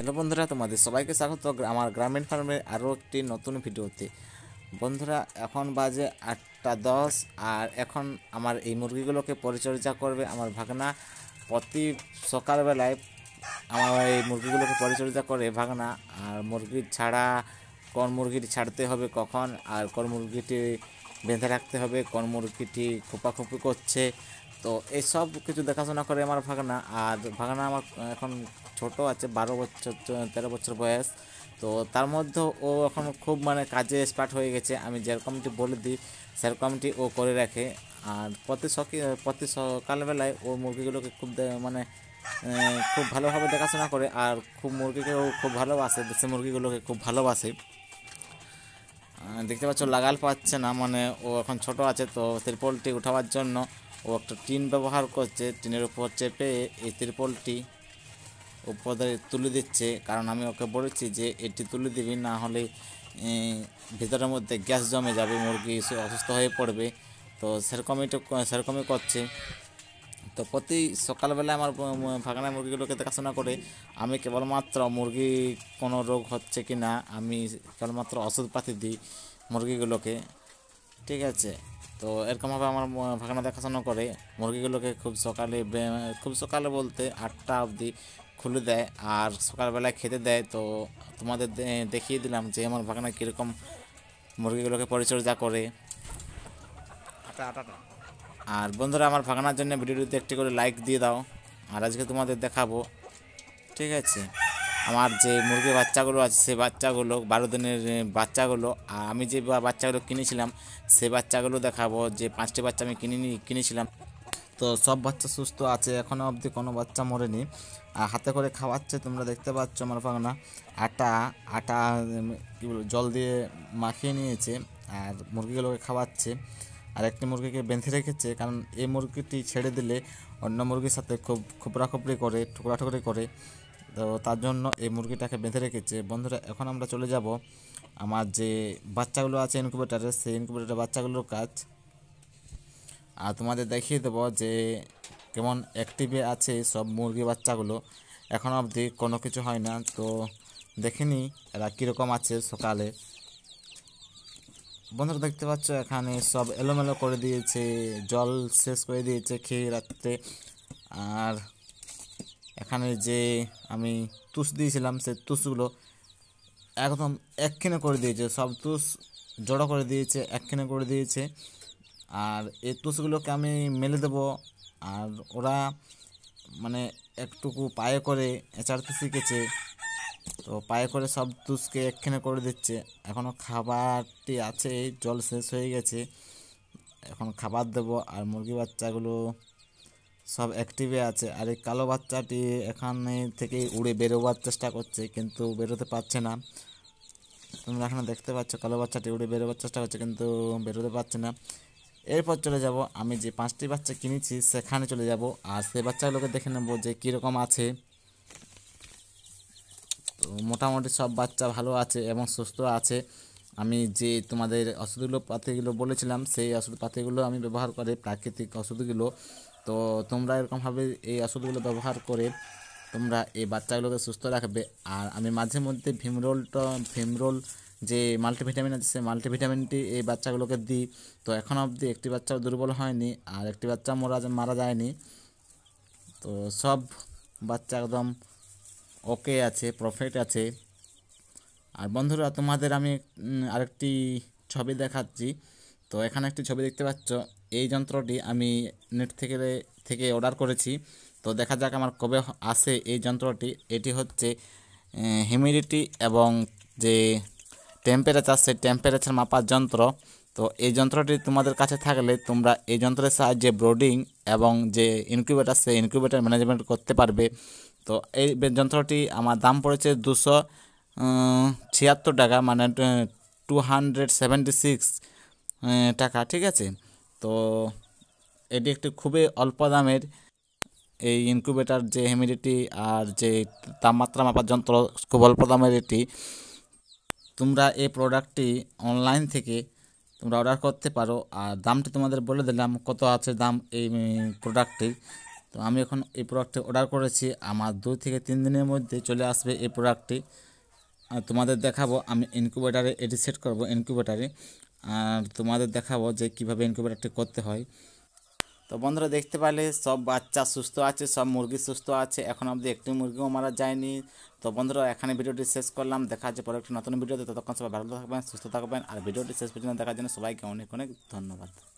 hello বন্ধুরা তোমাদের সবাইকে স্বাগত আমার গ্রামীণ ফার্মে আরও একটি নতুন ভিডিওতে বন্ধুরা এখন বাজে আটটা দশ আর এখন আমার এই মুরগিগুলোকে পরিচর্যা করবে আমার ভাগনা প্রতি সকালবেলায় আমার এই মুরগিগুলোকে পরিচর্যা করে ভাগনা আর মুরগির ছাড়া কোন মুরগিটি ছাড়তে হবে কখন আর কোন মুরগিটি বেঁধে রাখতে হবে কোন মুরগিটি খোপাখোপি করছে তো এই সব কিছু দেখাশোনা করে আমার ভাগনা আর ভাগনা আমার এখন ছোট আছে বারো বছর তেরো বছর বয়স তো তার মধ্যে ও এখন খুব মানে কাজে স্পার্ট হয়ে গেছে আমি যেরকমটি বলে দিই সেরকমটি ও করে রাখে আর প্রতি সকি প্রতি সকালবেলায় ও মুরগিগুলোকে খুব মানে খুব ভালোভাবে দেখাশোনা করে আর খুব মুরগিকেও খুব ভালোবাসে দেশি মুরগিগুলোকে খুব ভালোবাসে দেখতে পাচ্ছ লাগাল পাচ্ছে না মানে ও এখন ছোট আছে তো পোলট্রি উঠাবার জন্য ও একটা টিন ব্যবহার করছে টিনের উপর চেপে এই ত্রিপলটি উপরে তুলে দিচ্ছে কারণ আমি ওকে বলেছি যে এটি তুলে দিবি না হলে ভিতরের মধ্যে গ্যাস জমে যাবে মুরগি অসুস্থ হয়ে পড়বে তো সেরকমই সেরকমই করছে তো প্রতি সকালবেলা আমার ফাঁকানা মুরগিগুলোকে দেখাশোনা করে আমি কেবলমাত্র মুরগি কোনো রোগ হচ্ছে কি না আমি কেবলমাত্র ওষুধপাতি দিই মুরগিগুলোকে ঠিক আছে তো এরকমভাবে আমার ভাগনা দেখাশোনা করে মুরগিগুলোকে খুব সকালে খুব সকালে বলতে আটটা অবধি খুলে দেয় আর সকালবেলায় খেতে দেয় তো তোমাদের দেখিয়ে দিলাম যে আমার ভাগনা কীরকম মুরগিগুলোকে পরিচর্যা করে আর বন্ধুরা আমার ভাগনার জন্য ভিডিওটিতে একটি করে লাইক দিয়ে দাও আর আজকে তোমাদের দেখাবো ঠিক আছে আমার যে মুরগির বাচ্চাগুলো আছে সে বাচ্চাগুলো বারো দিনের বাচ্চাগুলো আর আমি যে বাচ্চাগুলো কিনেছিলাম সে বাচ্চাগুলো দেখাবো যে পাঁচটি বাচ্চা আমি কিনে কিনেছিলাম তো সব বাচ্চা সুস্থ আছে এখনও অবধি কোনো বাচ্চা মরেনি আর হাতে করে খাওয়াচ্ছে তোমরা দেখতে পাচ্ছ আমার পাখনা আটা আটা কি বলবো জল দিয়ে মাখিয়ে নিয়েছে আর মুরগিগুলোকে খাওয়াচ্ছে আর একটি মুরগিকে বেঁধে রেখেছে কারণ এই মুরগিটি ছেড়ে দিলে অন্য মুরগির সাথে খুব খুবরাখুবরি করে টুকরি করে তো তার জন্য এই মুরগিটাকে বেঁধে রেখেছে বন্ধুরা এখন আমরা চলে যাব আমার যে বাচ্চাগুলো আছে ইনকুবেটারে সেই ইনকিউবেটারের বাচ্চাগুলোর কাজ আর তোমাদের দেখিয়ে দেবো যে কেমন অ্যাক্টিভে আছে সব মুরগি বাচ্চাগুলো এখন অবধি কোনো কিছু হয় না তো দেখে নিই এরা কীরকম আছে সকালে বন্ধুরা দেখতে পাচ্ছ এখানে সব এলোমেলো করে দিয়েছে জল শেষ করে দিয়েছে খেয়ে রাখতে আর এখানে যে আমি তুষ দিয়েছিলাম সেই তুষগুলো একদম একখেনে করে দিয়েছে সব তুষ জড়ো করে দিয়েছে একখেনে করে দিয়েছে আর এই তুষগুলোকে আমি মেলে দেব আর ওরা মানে একটুকু পায়ে করে এঁচাড়তে শিখেছে তো পায়ে করে সব তুষকে একখেনে করে দিচ্ছে এখনও খাবারটি আছে জল শেষ হয়ে গেছে এখন খাবার দেব আর মুরগি বাচ্চাগুলো সব অ্যাক্টিভে আছে আর এই কালো বাচ্চাটি এখানে থেকে উড়ে বেরোবার চেষ্টা করছে কিন্তু বেরোতে পারছে না তোমরা এখানে দেখতে পাচ্ছ কালো বাচ্চাটি উড়ে বেরোবার চেষ্টা করছে কিন্তু বেরোতে পারছে না এরপর চলে যাব আমি যে পাঁচটি বাচ্চা কিনেছি সেখানে চলে যাব আর সে বাচ্চাগুলোকে দেখে নেব যে কীরকম আছে তো মোটামুটি সব বাচ্চা ভালো আছে এবং সুস্থ আছে আমি যে তোমাদের ওষুধগুলো পাতিগুলো বলেছিলাম সেই ওষুধ পাতিগুলো আমি ব্যবহার করে প্রাকৃতিক ওষুধগুলো তো তোমরা এরকমভাবে এই ওষুধগুলো ব্যবহার করে তোমরা এই বাচ্চাগুলোকে সুস্থ রাখবে আর আমি মাঝে মধ্যে ভীমরোলটা ভীমরোল যে মাল্টিভিটামিন আছে সে মাল্টিভিটামিনটি এই বাচ্চাগুলোকে দিই তো এখন অবধি একটি বাচ্চাও দুর্বল হয়নি আর একটি বাচ্চা মারা মারা যায়নি তো সব বাচ্চা একদম ওকে আছে প্রফিট আছে আর বন্ধুরা তোমাদের আমি আরেকটি ছবি দেখাচ্ছি তো এখানে একটি ছবি দেখতে পাচ্ছ এই যন্ত্রটি আমি নেট থেকে থেকে অর্ডার করেছি তো দেখা যাক আমার কবে আসে এই যন্ত্রটি এটি হচ্ছে হিউমিডিটি এবং যে টেম্পারেচার সেই টেম্পারেচার মাপার যন্ত্র তো এই যন্ত্রটি তোমাদের কাছে থাকলে তোমরা এই যন্ত্রের সাহায্যে ব্রোডিং এবং যে ইনকিউবেটার সেই ইনকিউবেটার ম্যানেজমেন্ট করতে পারবে তো এই যন্ত্রটি আমার দাম পড়েছে দুশো ছিয়াত্তর টাকা মানে টু হান্ড্রেড সেভেন্টি সিক্স হ্যাঁ, টাকা ঠিক আছে তো এটি একটি খুবই অল্প দামের এই ইনকিউবেটার যে হেমিডিটি আর যে তাপমাত্রা মাপার যন্ত্র খুব অল্প দামের এটি তোমরা এই প্রোডাক্টটি অনলাইন থেকে তোমরা অর্ডার করতে পারো আর দামটি তোমাদের বলে দিলাম কত আছে দাম এই প্রোডাক্টটির তো আমি এখন এই প্রোডাক্টটি অর্ডার করেছি আমার দু থেকে তিন দিনের মধ্যে চলে আসবে এই প্রোডাক্টটি তোমাদের দেখাবো আমি ইনকিউবেটারে এটি সেট করবো ইনকিউবেটারে আর তোমাদের দেখাবো যে কীভাবে ইনকিউবেটারটি করতে হয় তো বন্ধুরা দেখতে পারলে সব বাচ্চা সুস্থ আছে সব মুরগি সুস্থ আছে এখন অবধি একটি মুরগিও মারা যায়নি তো বন্ধুরা এখানে ভিডিওটি শেষ করলাম দেখা যাচ্ছে পরে একটি নতুন ভিডিওতে ততক্ষণ সবাই ভালো থাকবেন সুস্থ থাকবেন আর ভিডিওটি শেষ পর্যন্ত দেখার জন্য সবাইকে অনেক অনেক ধন্যবাদ